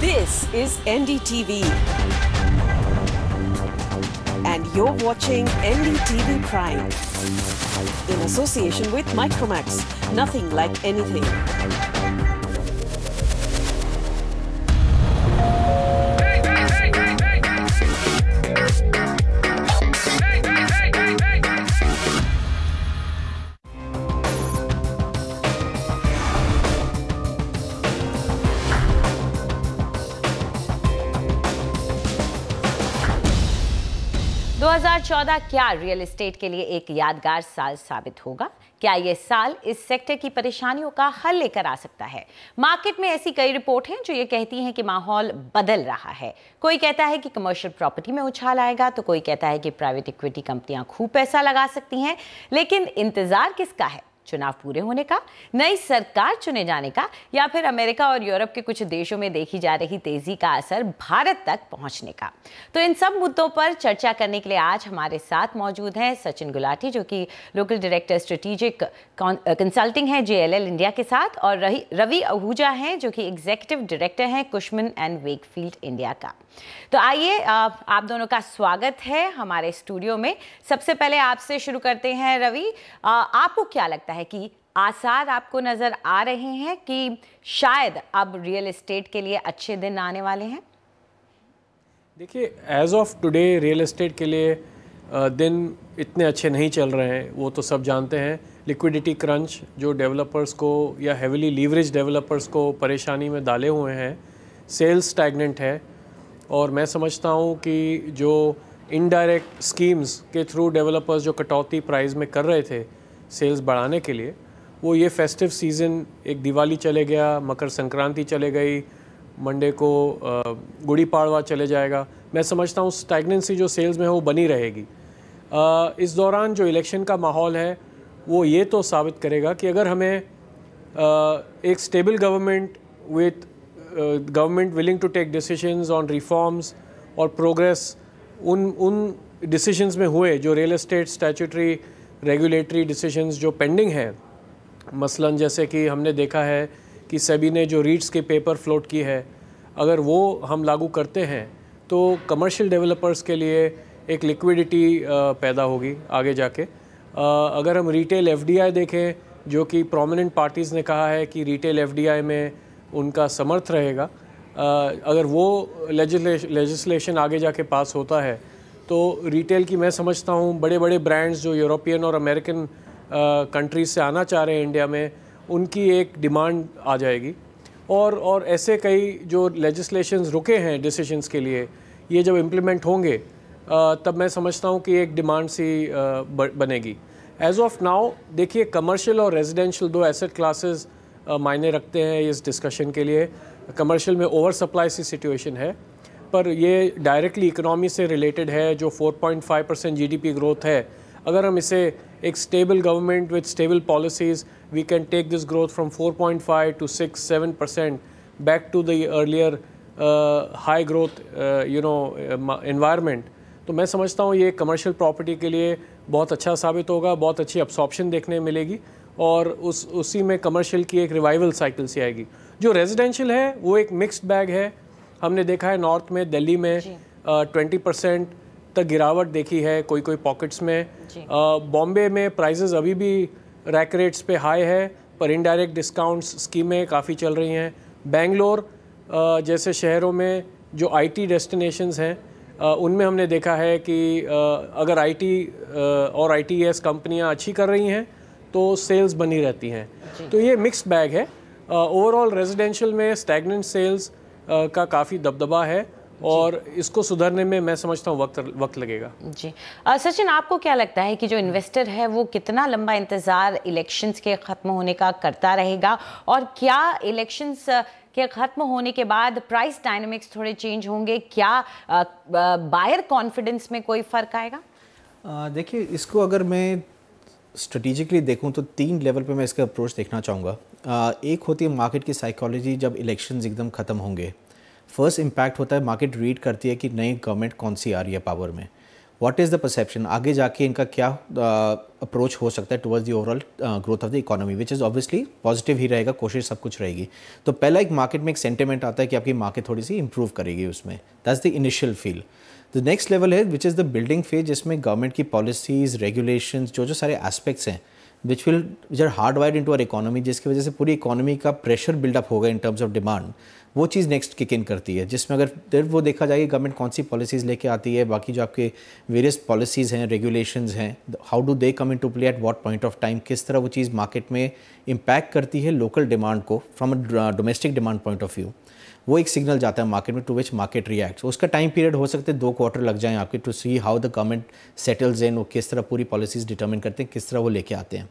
This is NDTV. And you're watching NDTV Prime. In association with Micromax. Nothing like anything. 2014 क्या real estate के लिए एक यादगार साल साबित होगा क्या ये साल इस सेक्टर की परेशानियों का हल लेकर आ सकता है मार्केट में ऐसी कई रिपोर्ट हैं जो ये कहती हैं कि माहौल बदल रहा है कोई कहता है कि कमर्शियल प्रॉपर्टी में उछाल आएगा तो कोई कहता है कि प्राइवेट इक्विटी कंपनियां खूब पैसा लगा सकती हैं लेकिन इंतजार किसका है चुनाव पूरे होने का नई सरकार चुने जाने का या फिर अमेरिका और यूरोप के कुछ देशों में देखी जा रही तेजी का असर भारत तक पहुंचने का तो इन सब मुद्दों पर चर्चा करने के लिए आज हमारे साथ मौजूद हैं सचिन गुलाटी जो कि लोकल डायरेक्टर स्ट्रेटिजिक कंसल्टिंग है जे इंडिया के साथ और रवि आहूजा हैं जो कि एग्जीक्यूटिव डायरेक्टर हैं कुशमन एंड वेकफील्ड इंडिया का तो आइए आप दोनों का स्वागत है हमारे स्टूडियो में सबसे पहले आपसे शुरू करते हैं रवि आपको क्या लगता है है कि आसार आपको नज़र आ रहे हैं कि शायद अब रियल इस्टेट के लिए अच्छे दिन आने वाले हैं देखिए as of today real estate के लिए दिन इतने अच्छे नहीं चल रहे हैं वो तो सब जानते हैं लिक्विडिटी क्रंच जो डेवलपर्स को या हेविली लीवरेज डेवलपर्स को परेशानी में डाले हुए हैं सेल्स स्टैगनेंट है और मैं समझता हूँ कि जो इनडायरेक्ट स्कीम्स के थ्रू डेवलपर्स जो कटौती प्राइस में कर रहे थे सेल्स बढ़ाने के लिए वो ये फेस्टिव सीज़न एक दिवाली चले गया मकर संक्रांति चले गई मंडे को गुड़ी पाड़वा चले जाएगा मैं समझता हूँ स्टैगनेंसी जो सेल्स में है वो बनी रहेगी इस दौरान जो इलेक्शन का माहौल है वो ये तो साबित करेगा कि अगर हमें एक stable government with government willing to take decisions on reforms और प्रोग्रेस उन उन डिसीजंस में हुए जो real estate statutory regulatory decisions जो पेंडिंग हैं मसलन जैसे कि हमने देखा है कि सेबी ने जो रीट्स के पेपर फ्लोट की है अगर वो हम लागू करते हैं तो कमर्शियल डेवलपर्स के लिए एक लिक्विडिटी पैदा होगी आगे जाके अगर हम रिटेल एफडीआई देखें जो कि प्रोमिनेंट पार्टीज़ ने कहा है कि रिटेल एफडीआई में उनका समर्थ रहेगा अगर वो लेजिस्लेशन आगे जाके पास होता है तो रिटेल की मैं समझता हूँ बड़े बड़े ब्रांड्स जो यूरोपियन और अमेरिकन कंट्रीज से आना चाह रहे हैं इंडिया में उनकी एक डिमांड आ जाएगी और और ऐसे कई जो लेजिस्लेशन रुके हैं डिसीजंस के लिए ये जब इम्प्लीमेंट होंगे तब मैं समझता हूँ कि एक डिमांड सी बनेगी एज ऑफ नाउ देखिए कमर्शियल और रेजिडेंशियल दो एसेट क्लासेस मायने रखते हैं इस डिस्कशन के लिए कमर्शियल में ओवर सप्लाई सी सिचुएशन है पर यह डायरेक्टली इकोनॉमी से रिलेटेड है जो 4.5 परसेंट जी ग्रोथ है अगर हम इसे एक stable government with stable policies we can take this growth from 4.5 point 6 7 six seven percent back to the earlier high growth you know know uh, तो मैं समझता हूँ ये कमर्शियल प्रॉपर्टी के लिए बहुत अच्छा साबित होगा बहुत अच्छी अब्सॉप्शन देखने मिलेगी और उस उसी में कमर्शियल की एक रिवाइवल साइकिल सी आएगी जो रेजिडेंशियल है वो एक मिक्स्ड बैग है हमने देखा है नॉर्थ में दिल्ली में ट्वेंटी परसेंट तक गिरावट देखी है कोई कोई पॉकेट्स में बॉम्बे में प्राइजेज अभी भी रैक रेट्स पे हाई है पर इनडायरेक्ट डिस्काउंट्स स्कीमें काफ़ी चल रही हैं बेंगलोर जैसे शहरों में जो आईटी डेस्टिनेशंस हैं उनमें हमने देखा है कि अगर आईटी और आईटीएस कंपनियां अच्छी कर रही हैं तो सेल्स बनी रहती हैं तो ये मिक्स बैग है ओवरऑल रेजिडेंशियल में स्टैगनेंट सेल्स का काफ़ी दबदबा है और इसको सुधरने में मैं समझता हूँ वक्त वक्त लगेगा जी सचिन आपको क्या लगता है कि जो इन्वेस्टर है वो कितना लंबा इंतज़ार इलेक्शंस के ख़त्म होने का करता रहेगा और क्या इलेक्शंस के ख़त्म होने के बाद प्राइस डायनेमिक्स थोड़े चेंज होंगे क्या बायर कॉन्फिडेंस में कोई फ़र्क आएगा देखिए इसको अगर मैं स्ट्रेटिजिकली देखूँ तो तीन लेवल पर मैं इसका अप्रोच देखना चाहूँगा एक होती है मार्केट की साइकोलॉजी जब इलेक्शन एकदम ख़त्म होंगे फर्स्ट इम्पैक्ट होता है मार्केट रीड करती है कि नई गवर्नमेंट कौन सी आ रही है पावर में व्हाट इज़ द परसेप्शन आगे जाके इनका क्या अप्रोच हो सकता है towards the overall growth of the economy which is obviously positive ही रहेगा कोशिश सब कुछ रहेगी तो पहला एक मार्केट में एक सेंटिमेंट आता है कि आपकी मार्केट थोड़ी सी इंप्रूव करेगी उसमें that's the initial feel the next level है which is the building phase जिसमें गवर्नमेंट की पॉलिसीज़ रेगुलेशन जो जो सारे एस्पेक्ट्स हैं which will which are hardwired into our आर इकोनॉमी जिसकी वजह से पूरी इकोनॉमी का प्रेशर बिल्डअप होगा इन टर्म्स ऑफ डिमांड वो चीज़ नेक्स्ट किक इन करती है जिसमें अगर फिर वो देखा जाए कि गवर्नमेंट कौन सी पॉलिसीज़ लेके आती है बाकी जो आपके वेरियस पॉलिसीज़ हैं रेगुलेशन हैं how do they come in to play at what point of time किस तरह वो चीज़ मार्केट में इम्पैक्ट करती है लोकल डिमांड को from a domestic demand point of view वो एक सिग्नल जाता है मार्केट में टू विच मार्केट रिएक्ट उसका टाइम पीरियड हो सकते हैं दो क्वार्टर लग जाएं आपके to see how the government settles in वो किस तरह पूरी पॉलिसीज डिटर्मिन करते हैं किस तरह वो लेके आते हैं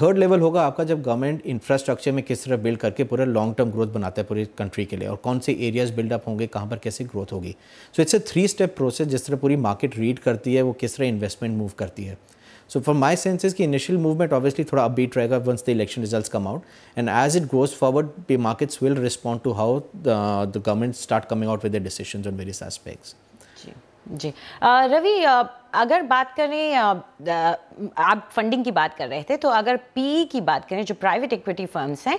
थर्ड लेवल होगा आपका जब गवर्नमेंट इंफ्रास्ट्रक्चर में किस तरह बिल्ड करके पूरा लॉन्ग टर्म ग्रोथ बनाता है पूरी कंट्री के लिए और कौन से एरियाज बिल्डअप होंगे कहाँ पर कैसे ग्रोथ होगी so it's a three step process जिस तरह पूरी मार्केट रीड करती है वो किस तरह इन्वेस्टमेंट मूव करती है सो फॉर माई सेंसेज की इनिशियल मूवमेंट ऑब्वियसली थोड़ा अपबीट रहेगा once the election result come out and as it goes forward पे markets will respond to how the government start coming out with decision on various aspects जी रवि अगर बात करें आप funding की बात कर रहे थे तो अगर पी e की बात करें जो प्राइवेट इक्विटी फर्म्स हैं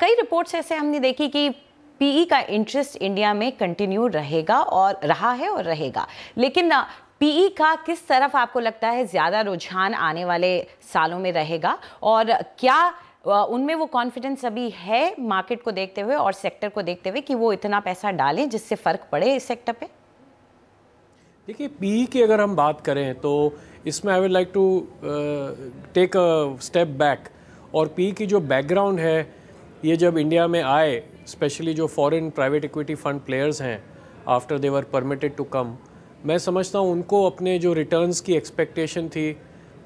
कई रिपोर्ट्स ऐसे हमने देखी कि पीई e का इंटरेस्ट इंडिया में कंटिन्यू रहेगा और रहा है और रहेगा लेकिन पीई का किस तरफ आपको लगता है ज़्यादा रुझान आने वाले सालों में रहेगा और क्या उनमें वो कॉन्फिडेंस अभी है मार्केट को देखते हुए और सेक्टर को देखते हुए कि वो इतना पैसा डालें जिससे फ़र्क पड़े इस सेक्टर पे देखिए पीई की अगर हम बात करें तो इसमें I would like to take a step back और पी की जो बैकग्राउंड है ये जब इंडिया में आए स्पेशली जो foreign private equity fund players हैं after they're permitted to come मैं समझता हूँ उनको अपने जो रिटर्न्स की एक्सपेक्टेशन थी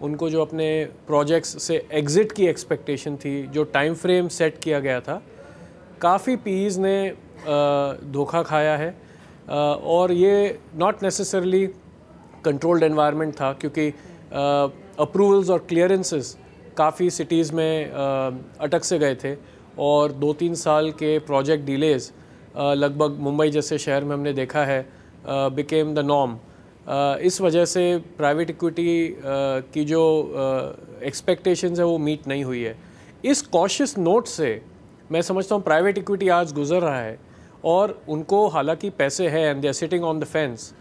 उनको जो अपने प्रोजेक्ट्स से एग्ज़िट की एक्सपेक्टेशन थी जो टाइम फ्रेम सेट किया गया था काफ़ी पीज़ ने धोखा खाया है और ये नॉट नेसेसरली कंट्रोल्ड एनवायरनमेंट था क्योंकि अप्रूवल्स और क्लियरेंसेस काफ़ी सिटीज़ में अटक से गए थे और दो तीन साल के प्रोजेक्ट डिलेज़ लगभग मुंबई जैसे शहर में हमने देखा है बिकेम द नॉम इस वजह से प्राइवेट इक्विटी uh, की जो एक्सपेक्टेशंस uh, है वो मीट नहीं हुई है इस कॉशियस नोट से मैं समझता हूँ प्राइवेट इक्विटी आज गुजर रहा है और उनको हालांकि पैसे हैं and they are sitting on the fence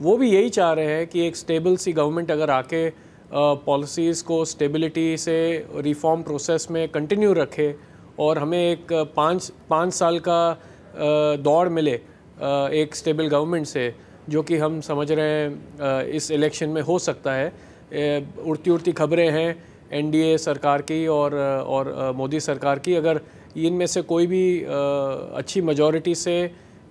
वो भी यही चाह रहे हैं कि एक स्टेबल सी गवर्नमेंट अगर आके पॉलिसीज़ uh, को स्टेबिलिटी से रिफॉर्म प्रोसेस में कंटिन्यू रखे और हमें एक पाँच पाँच साल का दौड़ मिले एक स्टेबल गवर्नमेंट से जो कि हम समझ रहे हैं इस इलेक्शन में हो सकता है उड़ती उड़ती खबरें हैं एनडीए सरकार की और और मोदी सरकार की अगर इनमें से कोई भी अच्छी मजॉरिटी से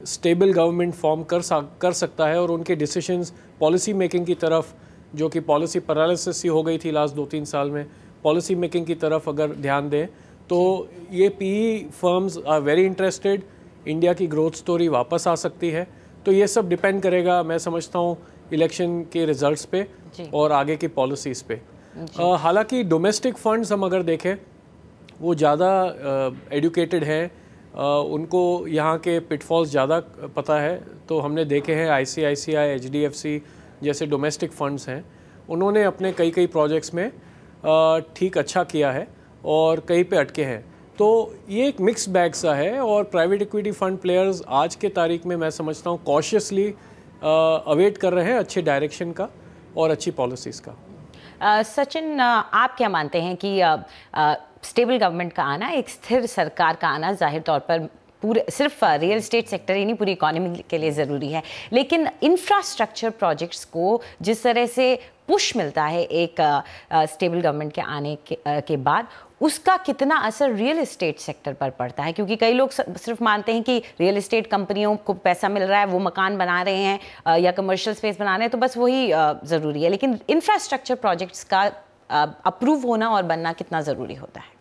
स्टेबल गवर्नमेंट फॉर्म कर कर सकता है और उनके डिसीशंस पॉलिसी मेकिंग की तरफ जो कि पॉलिसी पैरालिसिस ही हो गई थी लास्ट दो तीन साल में पॉलिसी मेकिंग की तरफ अगर ध्यान दें तो ये P firms are very interested India की ग्रोथ स्टोरी वापस आ सकती है तो ये सब डिपेंड करेगा मैं समझता हूँ इलेक्शन के रिजल्ट्स पे और आगे की पॉलिसीज़ पे हालांकि डोमेस्टिक फंड्स हम अगर देखें वो ज़्यादा एडुकेटेड हैं उनको यहाँ के पिटफॉल्स ज़्यादा पता है तो हमने देखे हैं आईसीआईसीआई, सी जैसे डोमेस्टिक फंड्स हैं उन्होंने अपने कई कई प्रोजेक्ट्स में ठीक अच्छा किया है और कहीं पे अटके हैं तो ये एक मिक्स बैग सा है और प्राइवेट इक्विटी फंड प्लेयर्स आज के तारीख में मैं समझता हूँ कॉशियसली अवेट कर रहे हैं अच्छे डायरेक्शन का और अच्छी पॉलिसीज़ का सचिन आप क्या मानते हैं कि स्टेबल गवर्नमेंट का आना एक स्थिर सरकार का आना जाहिर तौर पर पूरे सिर्फ रियल इस्टेट सेक्टर ही नहीं पूरी इकोनॉमी के लिए ज़रूरी है लेकिन इंफ्रास्ट्रक्चर प्रोजेक्ट्स को जिस तरह से पुश मिलता है एक स्टेबल गवर्नमेंट के आने के, आ, के बाद उसका कितना असर रियल इस्टेट सेक्टर पर पड़ता है क्योंकि कई लोग सिर्फ मानते हैं कि रियल इस्टेट कंपनियों को पैसा मिल रहा है वो मकान बना रहे हैं आ, या कमर्शियल स्पेस बना रहे हैं तो बस वही ज़रूरी है लेकिन इंफ्रास्ट्रक्चर प्रोजेक्ट्स का अप्रूव होना और बनना कितना ज़रूरी होता है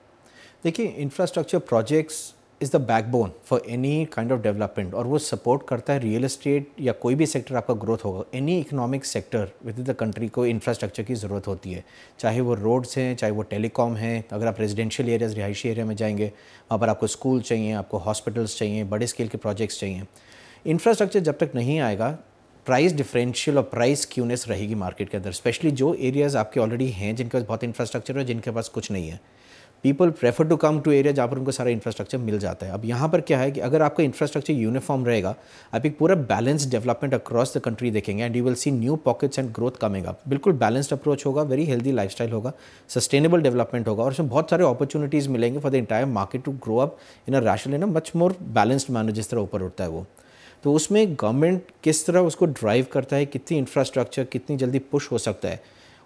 देखिए infrastructure projects is the backbone for any kind of development और वो सपोर्ट करता है रियल इस्टेट या कोई भी सेक्टर आपका ग्रोथ होगा any economic sector within the country को इंफ्रास्ट्रक्चर की ज़रूरत होती है चाहे वो रोड्स हैं चाहे वो टेलीकॉम है अगर आप रेजिडेंशियल एरियाज रिहायशी एरिया में जाएंगे वहाँ पर आपको स्कूल चाहिए आपको हॉस्पिटल्स चाहिए बड़े स्केल के प्रोजेक्ट्स चाहिए इंफ्रास्ट्रक्चर जब तक नहीं आएगा प्राइस डिफरेंशियल और प्राइस क्यूनेस रहेगी मार्केट के अंदर स्पेशली जो एरियाज़ आपके ऑलरेडी हैं जिनके पास बहुत इंफ्रास्ट्रक्चर है जिनके पास कुछ नहीं है people prefer to come to area जहाँ पर उनको सारा इंफ्रास्ट्रक्चर मिल जाता है अब यहाँ पर क्या है कि अगर आपका इंफ्रास्ट्रक्चर यूनिफॉर्म रहेगा आप एक पूरा balance development across the country देखेंगे and you will see new pockets and growth कमेगा बिल्कुल बैलेंस्ड अप्रोच होगा वेरी हेल्दी लाइफ होगा सस्टेनेबल डेवलपमेंट होगा और उसमें बहुत सारे अपॉर्चुनिटीज़ मिलेंगे for the entire market to grow up in a rational in a much more balanced manner जिस तरह ऊपर उठता है वो तो उसमें गवर्नमेंट किस तरह उसको ड्राइव करता है कितनी इंफ्रास्ट्रक्चर कितनी जल्दी पुश हो सकता है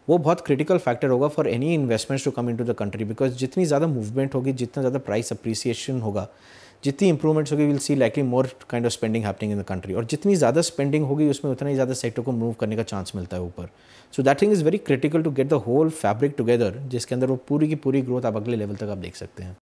वो बहुत क्रिटिकल फैक्टर होगा for any investments to come in to the country because जितनी ज़्यादा मूवमेंट होगी जितना ज़्यादा प्राइस अप्रिसिएशन होगा जितनी इंप्रूवमेंट्स होगी will see likely more kind of spending happening in the country और जितनी ज़्यादा स्पेंडिंग होगी उसमें उतना ही ज़्यादा सेक्टर को मूव करने का चांस मिलता है ऊपर so that thing is very critical to get the whole fabric together जिसके अंदर वो पूरी की पूरी ग्रोथ आप अगले लेवल तक आप देख सकते हैं